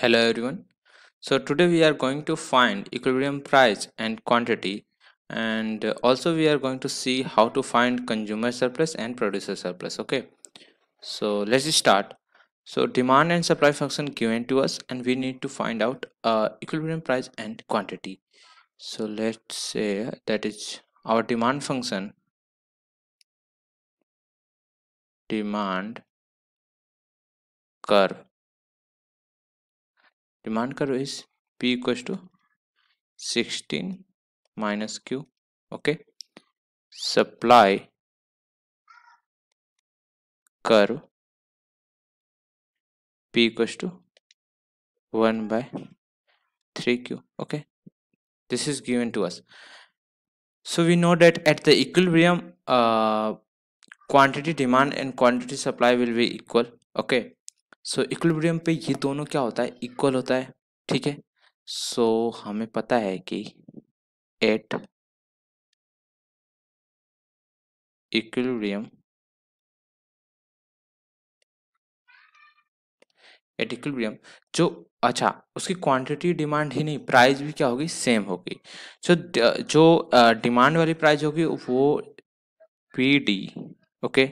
hello everyone so today we are going to find equilibrium price and quantity and uh, also we are going to see how to find consumer surplus and producer surplus okay so let's start so demand and supply function given to us and we need to find out uh, equilibrium price and quantity so let's say that is our demand function demand curve demand curve is p equals to 16 minus q okay supply curve p equals to 1 by 3q okay this is given to us so we know that at the equilibrium uh, quantity demand and quantity supply will be equal okay so so, equilibrium पे ये दोनों क्या होता है equal होता है ठीक है सो so, हमें पता है कि एट इक्विलिब्रियम एट इक्विलिब्रियम जो अच्छा उसकी क्वांटिटी डिमांड ही नहीं प्राइस भी क्या होगी सेम होगी सो जो डिमांड वाली प्राइस होगी वो पी डी ओके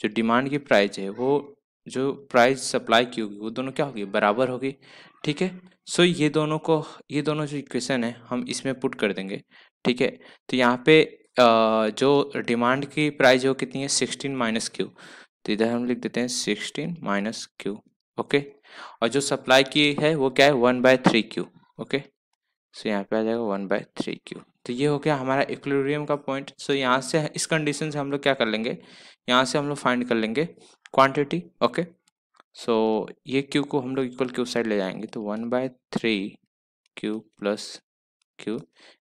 जो डिमांड की प्राइस है वो जो प्राइस सप्लाई की होगी वो दोनों क्या होगी बराबर होगी ठीक है सो ये दोनों को ये दोनों जो इक्वेशन है हम इसमें पुट कर देंगे ठीक है तो यहाँ पे जो डिमांड की प्राइस वो कितनी है सिक्सटीन माइनस क्यू तो इधर हम लिख देते हैं सिक्सटीन माइनस क्यू ओके और जो सप्लाई की है वो क्या है one by three Q okay so यहाँ पे आ जाएगा वन बाय थ्री क्यू तो ये हो गया हमारा इक्लोरियम का पॉइंट सो यहाँ से इस कंडीशन से हम लोग क्या कर लेंगे यहाँ से हम लोग फाइंड कर लेंगे क्वांटिटी ओके सो ये क्यू को हम लोग इक्वल क्यू साइड ले जाएंगे तो one by three Q plus Q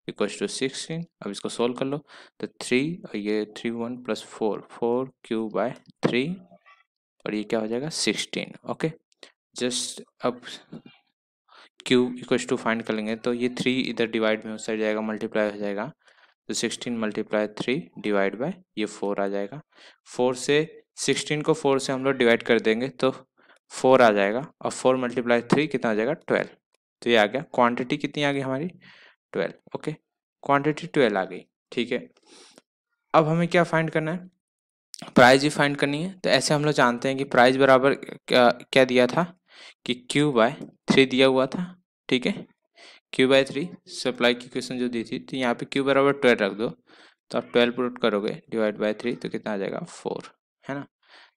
equal to sixteen अब इसको सोल्व कर लो तो थ्री और ये three one plus four four Q by three और ये क्या हो जाएगा सिक्सटीन ओके जस्ट अब क्यू इक्व टू फाइंड कर लेंगे तो ये थ्री इधर डिवाइड में हो सक जाएगा मल्टीप्लाई हो जाएगा तो sixteen multiply three divide by ये फोर आ जाएगा फोर से सिक्सटीन को फोर से हम लोग डिवाइड कर देंगे तो फोर आ जाएगा और फोर मल्टीप्लाई थ्री कितना आ जाएगा ट्वेल्व तो ये आ गया क्वांटिटी कितनी आ गई हमारी ट्वेल्व ओके क्वांटिटी ट्वेल्व आ गई ठीक है अब हमें क्या फाइंड करना है प्राइज ही फाइंड करनी है तो ऐसे हम लोग जानते हैं कि प्राइज बराबर क्या, क्या दिया था कि क्यू बाय थ्री दिया हुआ था ठीक है क्यू बाय थ्री सप्लाई की क्वेश्चन जो दी थी तो यहाँ पे क्यू बराबर ट्वेल्व रख दो तो आप ट्वेल्व प्रोट करोगे डिवाइड बाय थ्री तो कितना आ जाएगा फोर है ना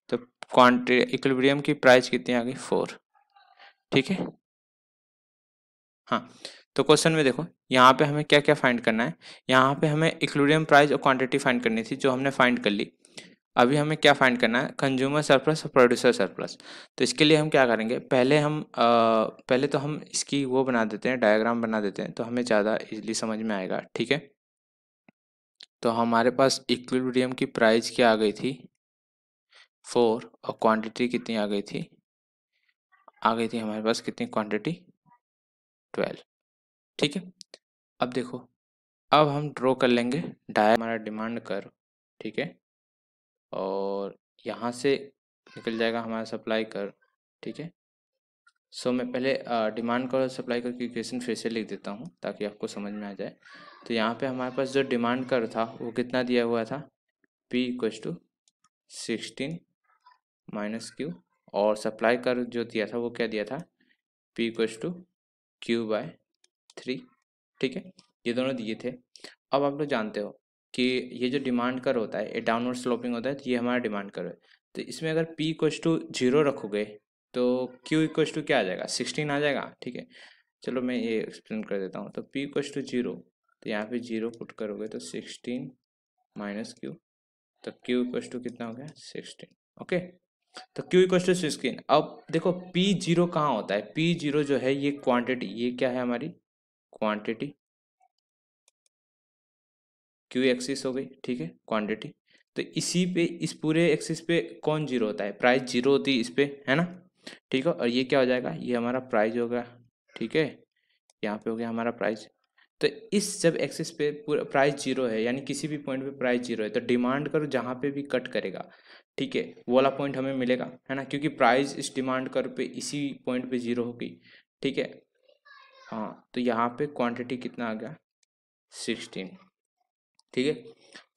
तो क्वान्टे इक्विलिब्रियम की प्राइस कितनी आ गई फोर ठीक है हाँ तो क्वेश्चन में देखो यहाँ पे हमें क्या क्या फाइंड करना है यहाँ पे हमें इक्विलिब्रियम प्राइस और क्वांटिटी फाइंड करनी थी जो हमने फाइंड कर ली अभी हमें क्या फाइंड करना है कंज्यूमर सरप्लस और प्रोड्यूसर सरप्लस तो इसके लिए हम क्या करेंगे पहले हम आ, पहले तो हम इसकी वो बना देते हैं डायग्राम बना देते हैं तो हमें ज़्यादा इजीली समझ में आएगा ठीक है तो हमारे पास इक्विलिब्रियम की प्राइस क्या आ गई थी फोर और क्वांटिटी कितनी आ गई थी आ गई थी हमारे पास कितनी क्वांटिटी ट्वेल्व ठीक है अब देखो अब हम ड्रॉ कर लेंगे डाय हमारा डिमांड कर ठीक है और यहाँ से निकल जाएगा हमारा सप्लाई कर ठीक है सो so, मैं पहले डिमांड कर और सप्लाई कर की क्वेश्चन फिर से लिख देता हूँ ताकि आपको समझ में आ जाए तो यहाँ पे हमारे पास जो डिमांड कर था वो कितना दिया हुआ था P equal to sixteen minus Q और सप्लाई कर जो दिया था वो क्या दिया था P equals to Q by three ठीक है ये दोनों दिए थे अब आप लोग जानते हो कि ये जो डिमांड कर होता है ये डाउनवर्ड स्लोपिंग होता है तो ये हमारा डिमांड कर है तो इसमें अगर पी इक्वल्स टू जीरो रखोगे तो क्यू इक्वल्स टू क्या आ जाएगा सिक्सटीन आ जाएगा ठीक है चलो मैं ये एक्सप्लेन कर देता हूँ तो पी इक्वल्स टू जीरो तो यहाँ पे जीरो पुट करोगे तो सिक्सटीन माइनस क्यू तो क्यू इक्वल्स टू कितना हो गया सिक्सटीन ओके तो क्यू इक्व टू सिक्सटीन अब देखो पी जीरो कहाँ होता है पी जीरो जो है ये क्वांटिटी ये क्या है हमारी क्वांटिटी क्यू एक्सिस हो गई ठीक है क्वांटिटी तो इसी पे इस पूरे एक्सिस पे कौन जीरो होता है प्राइस जीरो होती है इस पे है ना ठीक है और ये क्या हो जाएगा ये हमारा प्राइस गया ठीक है यहाँ पे हो गया हमारा प्राइस तो इस जब एक्सिस पे पूरा प्राइस जीरो है यानी किसी भी पॉइंट पे प्राइस जीरो है तो डिमांड करो जहाँ पे भी कट करेगा ठीक है वो वाला पॉइंट हमें मिलेगा है ना क्योंकि प्राइस इस डिमांड कर पे इसी पॉइंट पे जीरो होगी ठीक है हाँ तो यहाँ पे क्वांटिटी कितना आ गया सिक्सटीन ठीक है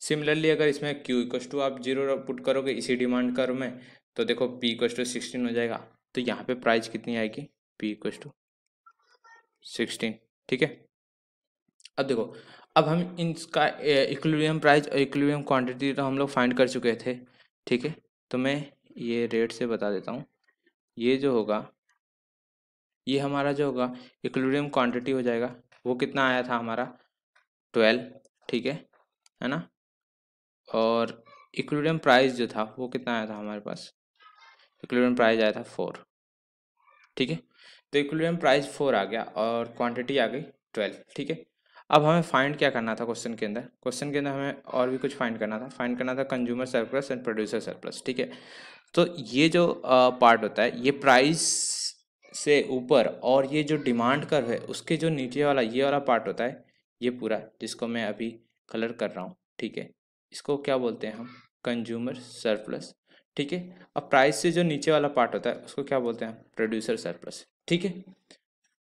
सिमिलरली अगर इसमें क्यू इक्व टू आप जीरो पुट करोगे इसी डिमांड कर में तो देखो पी इक्वस टू सिक्सटीन हो जाएगा तो यहाँ पे प्राइस कितनी आएगी पी इक्वस टू सिक्सटीन ठीक है अब देखो अब हम इसका इक्वेरियम प्राइस और इक्विलिब्रियम क्वांटिटी तो हम लोग फाइंड कर चुके थे ठीक है तो मैं ये रेट से बता देता हूँ ये जो होगा ये हमारा जो होगा इक्विलिब्रियम क्वांटिटी हो जाएगा वो कितना आया था हमारा ट्वेल्व ठीक है है ना और इक्विलिब्रियम प्राइस जो था वो कितना आया था हमारे पास इक्विलिब्रियम प्राइस आया था फोर ठीक है तो इक्विलिब्रियम प्राइस फोर आ गया और क्वांटिटी आ गई ट्वेल्व ठीक है अब हमें फाइंड क्या करना था क्वेश्चन के अंदर क्वेश्चन के अंदर हमें और भी कुछ फाइंड करना था फाइंड करना था consumer surplus and producer surplus ठीक है तो ये जो पार्ट होता है ये प्राइस से ऊपर और ये जो डिमांड कर है उसके जो नीचे वाला ये वाला पार्ट होता है ये पूरा जिसको मैं अभी कलर कर रहा हूँ ठीक है इसको क्या बोलते हैं हम कंज्यूमर सरप्लस ठीक है अब प्राइस से जो नीचे वाला पार्ट होता है उसको क्या बोलते हैं प्रोड्यूसर सरप्लस ठीक है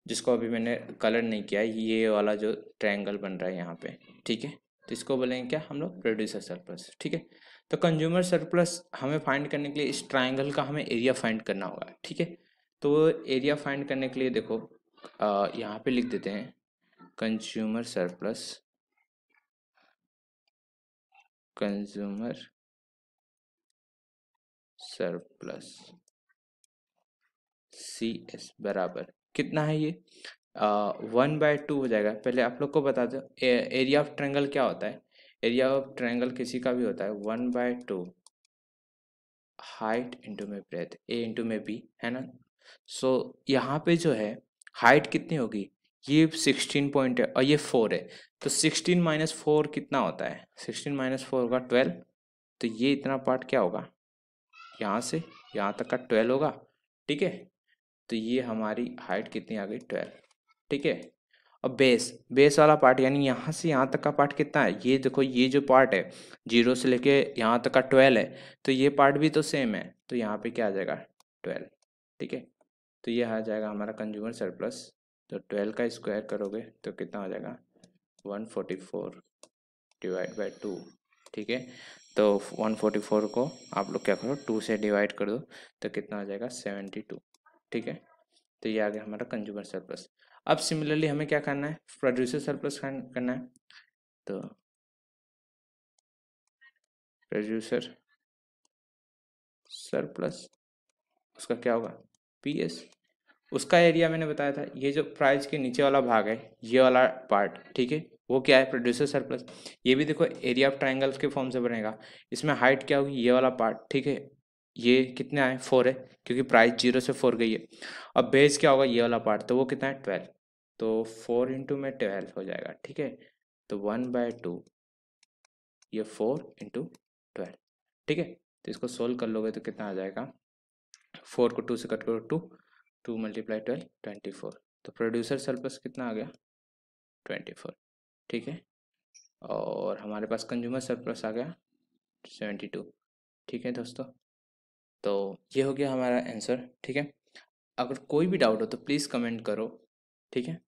जिसको अभी मैंने कलर नहीं किया ये वाला जो ट्रायंगल बन रहा है यहाँ पे ठीक है तो इसको बोलेंगे क्या हम लोग प्रोड्यूसर सरप्लस ठीक है तो कंज्यूमर सरप्लस हमें फाइंड करने के लिए इस ट्रायंगल का हमें एरिया फाइंड करना होगा ठीक है तो एरिया फाइंड करने के लिए देखो यहाँ पे लिख देते हैं consumer surplus consumer surplus C S बराबर कितना है ये वन बाय टू हो जाएगा पहले आप लोग को बता दो एरिया ऑफ ट्रेंगल क्या होता है एरिया ऑफ ट्रेंगल किसी का भी होता है one by two height into में ब्रेथ ए इंटू में बी है ना सो so, यहाँ पे जो है हाइट कितनी होगी ये सिक्सटीन पॉइंट है और ये फोर है तो सिक्सटीन माइनस फोर कितना होता है सिक्सटीन माइनस फोर होगा ट्वेल्व तो ये इतना पार्ट क्या होगा यहाँ से यहाँ तक का ट्वेल्व होगा ठीक है तो ये हमारी हाइट कितनी आ गई ट्वेल्व ठीक है अब बेस बेस वाला पार्ट यानी यहाँ से यहाँ तक का पार्ट कितना है ये देखो ये जो पार्ट है जीरो से लेके यहाँ तक का ट्वेल्व है तो ये पार्ट भी तो सेम है तो यहाँ पे क्या आ जाएगा ट्वेल्व ठीक है तो ये आ जाएगा हमारा कंज्यूमर सरप्लस तो ट्वेल्व का स्क्वायर करोगे तो कितना आ जाएगा one forty four divide by two ठीक है तो वन फोर्टी फोर को आप लोग क्या करो टू से डिवाइड कर दो तो कितना आ जाएगा सेवेंटी टू ठीक है तो ये आ गया हमारा कंज्यूमर सरप्लस अब सिमिलरली हमें क्या करना है प्रोड्यूसर सरप्लस करना है तो प्रोड्यूसर सरप्लस उसका क्या होगा पी एस उसका एरिया मैंने बताया था ये जो प्राइस के नीचे वाला भाग है ये वाला पार्ट ठीक है वो क्या है प्रोड्यूसर सरप्लस ये भी देखो एरिया ऑफ ट्राइंगल्स के फॉर्म से बनेगा इसमें हाइट क्या होगी ये वाला पार्ट ठीक है ये कितने आए फोर है क्योंकि प्राइस जीरो से फोर गई है अब बेस क्या होगा ये वाला पार्ट तो वो कितना है ट्वेल्व तो फोर इंटू में ट्वेल्व हो जाएगा ठीक है तो वन बाय टू ये फोर इंटू ट्वेल्व ठीक है तो इसको सोल्व कर लोगे तो कितना आ जाएगा फोर को टू से कट करो two two multiply twelve twenty four तो प्रोड्यूसर सरप्लस कितना आ गया ट्वेंटी फोर ठीक है और हमारे पास कंज्यूमर सरप्रस आ गया सेवेंटी टू ठीक है दोस्तों तो ये हो गया हमारा आंसर ठीक है अगर कोई भी डाउट हो तो प्लीज़ कमेंट करो ठीक है